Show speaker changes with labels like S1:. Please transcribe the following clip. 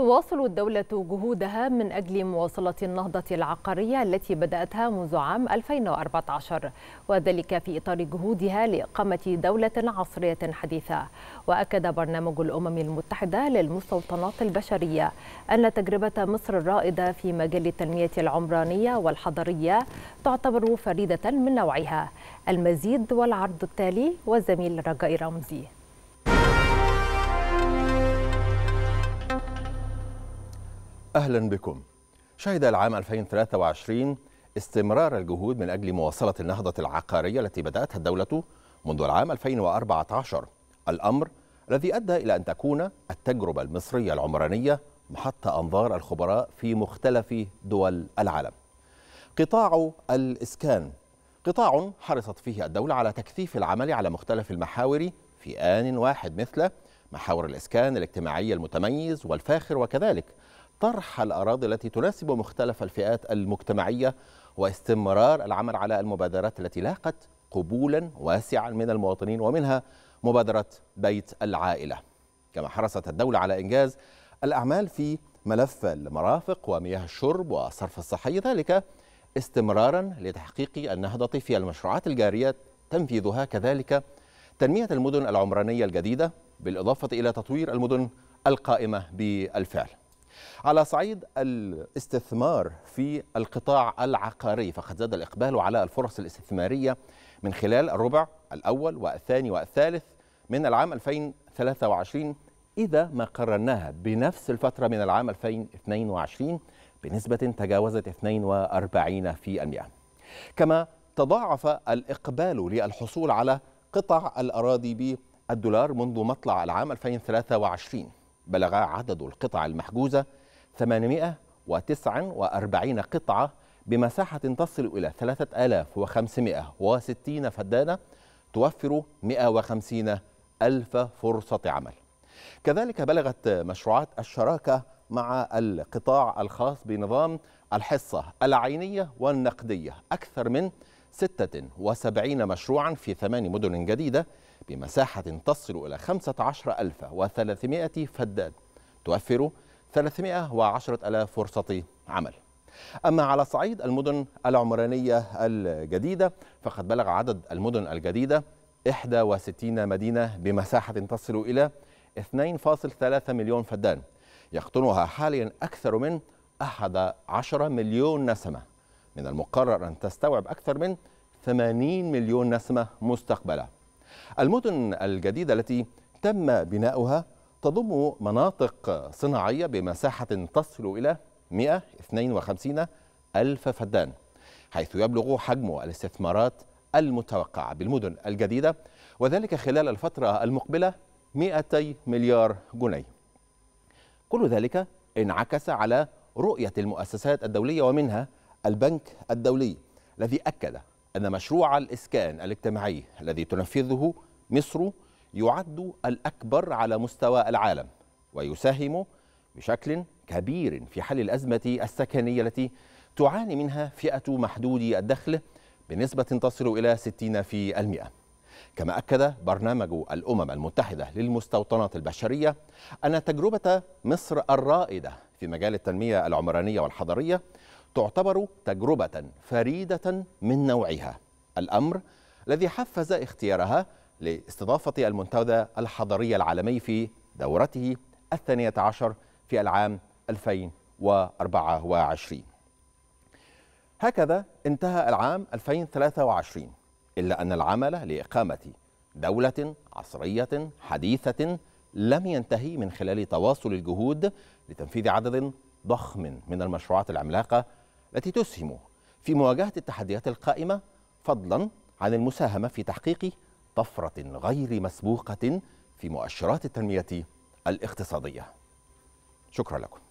S1: تواصل الدولة جهودها من أجل مواصلة النهضة العقارية التي بدأتها منذ عام 2014 وذلك في إطار جهودها لإقامة دولة عصرية حديثة وأكد برنامج الأمم المتحدة للمستوطنات البشرية أن تجربة مصر الرائدة في مجال التنمية العمرانية والحضرية تعتبر فريدة من نوعها المزيد والعرض التالي والزميل رجاء رمزي
S2: أهلا بكم شهد العام 2023 استمرار الجهود من أجل مواصلة النهضة العقارية التي بدأتها الدولة منذ العام 2014 الأمر الذي أدى إلى أن تكون التجربة المصرية العمرانية محط أنظار الخبراء في مختلف دول العالم قطاع الإسكان قطاع حرصت فيه الدولة على تكثيف العمل على مختلف المحاور في آن واحد مثل محاور الإسكان الاجتماعي المتميز والفاخر وكذلك طرح الأراضي التي تناسب مختلف الفئات المجتمعية واستمرار العمل على المبادرات التي لاقت قبولا واسعا من المواطنين ومنها مبادرة بيت العائلة كما حرصت الدولة على إنجاز الأعمال في ملف المرافق ومياه الشرب والصرف الصحي ذلك استمرارا لتحقيق النهضة في المشروعات الجارية تنفيذها كذلك تنمية المدن العمرانية الجديدة بالإضافة إلى تطوير المدن القائمة بالفعل على صعيد الاستثمار في القطاع العقاري فقد زاد الإقبال على الفرص الاستثمارية من خلال الربع الأول والثاني والثالث من العام 2023 إذا ما قررناها بنفس الفترة من العام 2022 بنسبة تجاوزت 42 في المئة كما تضاعف الإقبال للحصول على قطع الأراضي بالدولار منذ مطلع العام 2023 بلغ عدد القطع المحجوزة 849 قطعة بمساحة تصل إلى 3560 فدانة توفر 150 ألف فرصة عمل كذلك بلغت مشروعات الشراكة مع القطاع الخاص بنظام الحصة العينية والنقدية أكثر من 76 مشروعا في ثمان مدن جديدة بمساحة تصل إلى 15300 فدان توفر 310000 فرصة عمل أما على صعيد المدن العمرانية الجديدة فقد بلغ عدد المدن الجديدة 61 مدينة بمساحة تصل إلى 2.3 مليون فدان يقطنها حاليا أكثر من 11 مليون نسمة من المقرر أن تستوعب أكثر من 80 مليون نسمة مستقبلة المدن الجديدة التي تم بناؤها تضم مناطق صناعية بمساحة تصل إلى 152 ألف فدان حيث يبلغ حجم الاستثمارات المتوقعة بالمدن الجديدة وذلك خلال الفترة المقبلة 200 مليار جنيه كل ذلك انعكس على رؤية المؤسسات الدولية ومنها البنك الدولي الذي أكد أن مشروع الإسكان الاجتماعي الذي تنفذه مصر يعد الأكبر على مستوى العالم ويساهم بشكل كبير في حل الأزمة السكنية التي تعاني منها فئة محدود الدخل بنسبة تصل إلى 60 في المئة كما أكد برنامج الأمم المتحدة للمستوطنات البشرية أن تجربة مصر الرائدة في مجال التنمية العمرانية والحضرية تعتبر تجربة فريدة من نوعها الأمر الذي حفز اختيارها لاستضافة المنتدى الحضري العالمي في دورته الثانية عشر في العام 2024 هكذا انتهى العام 2023 إلا أن العمل لإقامة دولة عصرية حديثة لم ينتهي من خلال تواصل الجهود لتنفيذ عدد ضخم من المشروعات العملاقة التي تسهم في مواجهة التحديات القائمة فضلا عن المساهمة في تحقيق طفرة غير مسبوقة في مؤشرات التنمية الاقتصادية شكرا لكم